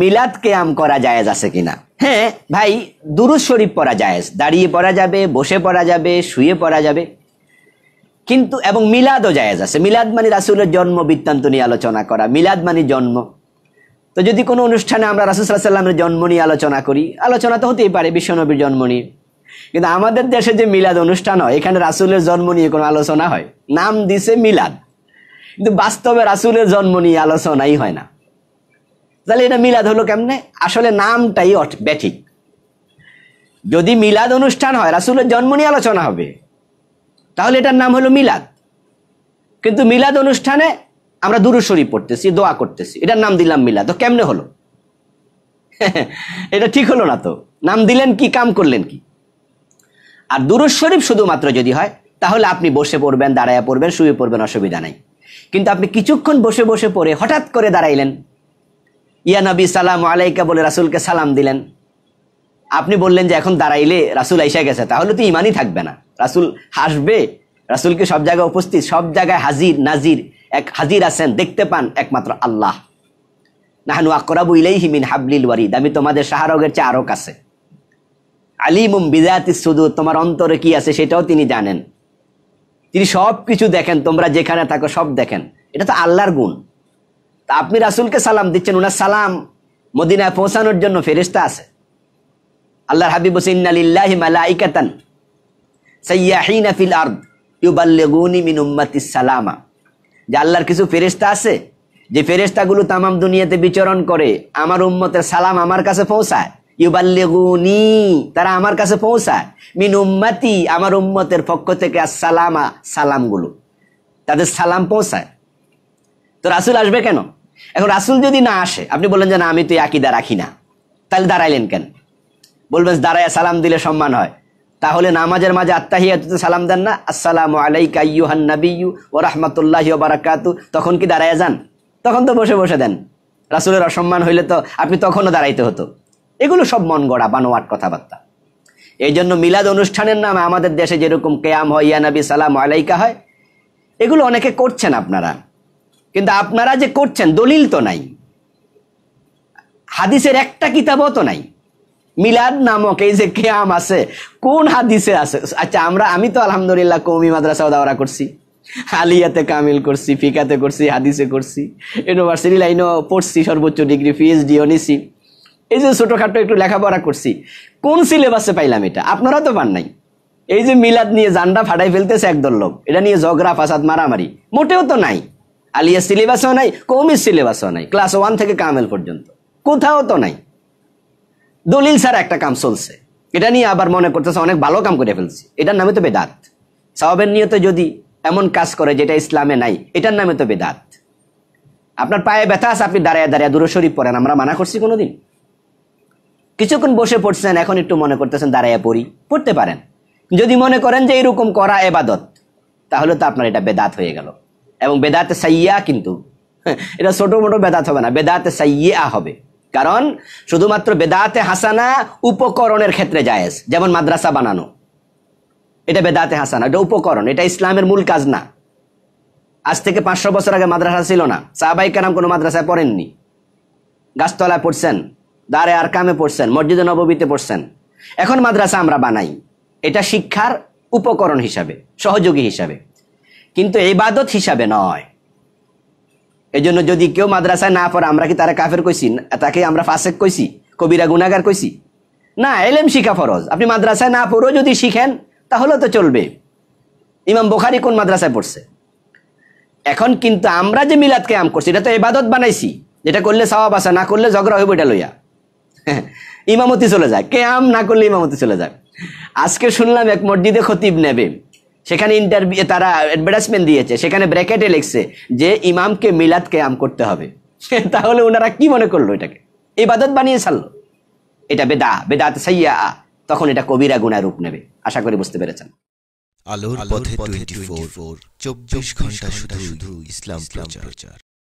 মিলাদ কেয়াম করা জায়েজ আছে কিনা হ্যাঁ ভাই দুরুজ শরীফ পড়া জায়েজ দাঁড়িয়ে পড়া যাবে বসে পড়া যাবে শুয়ে পড়া যাবে কিন্তু এবং মিলাদও জায়েজ আছে মিলাদ মানে রাসুলের জন্ম বৃত্তান্ত নিয়ে আলোচনা করা মিলাদ মানে জন্ম তো যদি কোনো অনুষ্ঠানে আমরা রাসুল সাল্লামের জন্ম নিয়ে আলোচনা করি আলোচনা তো হতেই পারে বিশ্বনবীর জন্ম নিয়ে কিন্তু আমাদের দেশে যে মিলাদ অনুষ্ঠান হয় এখানে রাসুলের জন্ম নিয়ে কোনো আলোচনা হয় নাম দিছে মিলাদ কিন্তু বাস্তবে রাসুলের জন্ম নিয়ে আলোচনাই হয় না তাহলে এটা মিলাদ হলো কেমনে আসলে নামটাই ব্যাঠিক যদি মিলাদ অনুষ্ঠান হয় রাসুলের জন্ম নিয়ে আলোচনা হবে তাহলে এটার নাম হলো মিলাদ কিন্তু মিলাদ অনুষ্ঠানে আমরা দুরুশরী পড়তেছি দোয়া করতেছি এটার নাম দিলাম মিলাদ তো কেমনে হলো এটা ঠিক হলো না তো নাম দিলেন কি কাম করলেন কি আর দুরুজ শরীফ শুধুমাত্র যদি হয় তাহলে আপনি বসে পড়বেন দাঁড়ায় পড়বেন শুয়ে পড়বেন অসুবিধা নাই কিন্তু আপনি কিছুক্ষণ বসে বসে পড়ে হঠাৎ করে দাঁড়াইলেন ইয়া নবী সালাম আলাইকা বলে রাসুলকে সালাম দিলেন আপনি বললেন যে এখন দাঁড়াইলে রাসুল আইসা গেছে তাহলে তো ইমানই থাকবে না রাসুল হাসবে রাসুলকে সব জায়গায় উপস্থিত সব জায়গায় হাজির নাজির এক হাজির আছেন দেখতে পান একমাত্র আল্লাহ নাহানু আকরাবু ইলাইহি মিন হাবলিল ওয়ারিদ আমি তোমাদের শাহরগের চেয়ে আরক আছে আলিমুম বিদায়াতি সুদুর তোমার অন্তরে কি আছে সেটাও তিনি জানেন তিনি সব কিছু দেখেন তোমরা যেখানে থাকো সব দেখেন এটা তো আল্লাহর গুণ তা আপনি রাসুলকে সালাম দিচ্ছেন ওনার সালাম মদিনায় পৌঁছানোর জন্য ফেরিস্তা আছে আল্লাহ হাবিব হুসেন সৈয়াহিন ফিল আর্দ ইউবাল্লেগুনি মিন উম্মতি সালামা যে আল্লাহর কিছু ফেরিস্তা আছে যে ফেরেস্তাগুলো তামাম দুনিয়াতে বিচরণ করে আমার উম্মতের সালাম আমার কাছে পৌঁছায় ইউবাল্লেগুনি তারা আমার কাছে পৌঁছায় মিন উম্মাতি আমার উম্মতের পক্ষ থেকে আর সালামা সালামগুলো তাদের সালাম পৌঁছায় তো রাসুল আসবে কেন এখন রাসুল যদি না আসে আপনি বললেন যে না আমি তো আকিদা রাখি না তাহলে দাঁড়াইলেন কেন বলবেন দাঁড়াইয়া সালাম দিলে সম্মান হয় তাহলে নামাজের মাঝে আত্মাহিয়াতুতে সালাম দেন না আসসালামু আলাইকা ইউহান নাবিউ ও বারাকাতু তখন কি দাঁড়ায় যান তখন তো বসে বসে দেন রাসুলের অসম্মান হইলে তো আপনি তখনও দাঁড়াইতে হতো এগুলো সব মন গড়া বানোয়াট কথাবার্তা এই জন্য মিলাদ অনুষ্ঠানের নামে আমাদের দেশে যেরকম কেয়াম হয় ইয়ানবী সালাম আলাইকা হয় এগুলো অনেকে করছেন আপনারা কিন্তু আপনারা যে করছেন দলিল তো নাই হাদিসের একটা কিতাবও তো নাই মিলাদ নামক এই যে কেয়াম আছে কোন হাদিসে আছে আচ্ছা আমরা আমি তো আলহামদুলিল্লাহ কৌমি মাদ্রাসাও দাওয়া করছি আলিয়াতে কামিল করছি ফিকাতে করছি হাদিসে করছি ইউনিভার্সিটি লাইনও পড়ছি সর্বোচ্চ ডিগ্রি পিএইচডিও নিছি এই যে ছোটোখাটো একটু লেখাপড়া করছি কোন সিলেবাসে পাইলাম এটা আপনারা তো পান নাই এই যে মিলাদ নিয়ে জান্ডা ফাটাই ফেলতেছে একদল লোক এটা নিয়ে জগরা ফাসাদ মারামারি মোটেও তো নাই আলিয়া সিলেবাসও নাই কৌমির সিলেবাসও নাই ক্লাস ওয়ান থেকে কামেল পর্যন্ত কোথাও তো নাই দলিল স্যার একটা কাম চলছে এটা নিয়ে আবার মনে করতেছে অনেক ভালো কাম করে ফেলছি এটার নামে তো বেদাত সাহাবের নিয়তে যদি এমন কাজ করে যেটা ইসলামে নাই এটার নামে তো বেদাত আপনার পায়ে ব্যথা আছে আপনি দাঁড়ায় দাঁড়ায় দূরে শরীফ পড়েন আমরা মানা করছি কোনোদিন কিছুক্ষণ বসে পড়ছেন এখন একটু মনে করতেছেন দাঁড়াইয়া পড়ি পড়তে পারেন যদি মনে করেন যে এরকম করা এবাদত তাহলে তো আপনার এটা বেদাত হয়ে গেল এবং বেদাত সাইয়া কিন্তু হ্যাঁ, এটা ছোট মোটো বেদাত হবে না বেদাত সাইয়া হবে কারণ শুধুমাত্র বেদাতে হাসানা উপকরণের ক্ষেত্রে জায়েজ যেমন মাদ্রাসা বানানো এটা বেদাতে হাসানা এটা উপকরণ এটা ইসলামের মূল কাজ না আজ থেকে পাঁচশো বছর আগে মাদ্রাসা ছিল না সাহাবাই কারাম কোনো মাদ্রাসায় পড়েননি গাছতলায় পড়ছেন দ্বারে আর কামে পড়ছেন মসজিদ নববীতে পড়ছেন এখন মাদ্রাসা আমরা বানাই এটা শিক্ষার উপকরণ হিসাবে সহযোগী হিসাবে কিন্তু এবাদত হিসাবে নয় এই জন্য যদি কেউ মাদ্রাসায় না পড়ে আমরা কি তারা কাফের কইছি তাকে আমরা ফাসেক কইছি কবিরা গুণাগার কইছি না এলেম শিখা ফরজ আপনি মাদ্রাসায় না পড়েও যদি শিখেন তাহলে তো চলবে ইমাম বোখারি কোন মাদ্রাসায় পড়ছে এখন কিন্তু আমরা যে মিলাদ কেয়াম করছি এটা তো এবাদত বানাইছি যেটা করলে সওয়াব আসা না করলে ঝগড়া হইব এটা লইয়া ইমামতি চলে যায় কেয়াম না করলে ইমামতি চলে যায় আজকে শুনলাম এক মসজিদে খতিব নেবে সেখানে ইন্টারভিউ তারা অ্যাডভার্টাইজমেন্ট দিয়েছে সেখানে ব্র্যাকেটে লিখছে যে ইমামকে মিলাদ কেয়াম করতে হবে তাহলে ওনারা কি মনে করলো এটাকে এই বাদত বানিয়ে ছাড়লো এটা বেদা বেদা সাইয়া তখন এটা কবিরা গুণা রূপ নেবে আশা করি বুঝতে পেরেছেন আলোর পথে টোয়েন্টি ফোর ফোর চব্বিশ ঘন্টা শুধু ইসলাম প্রচার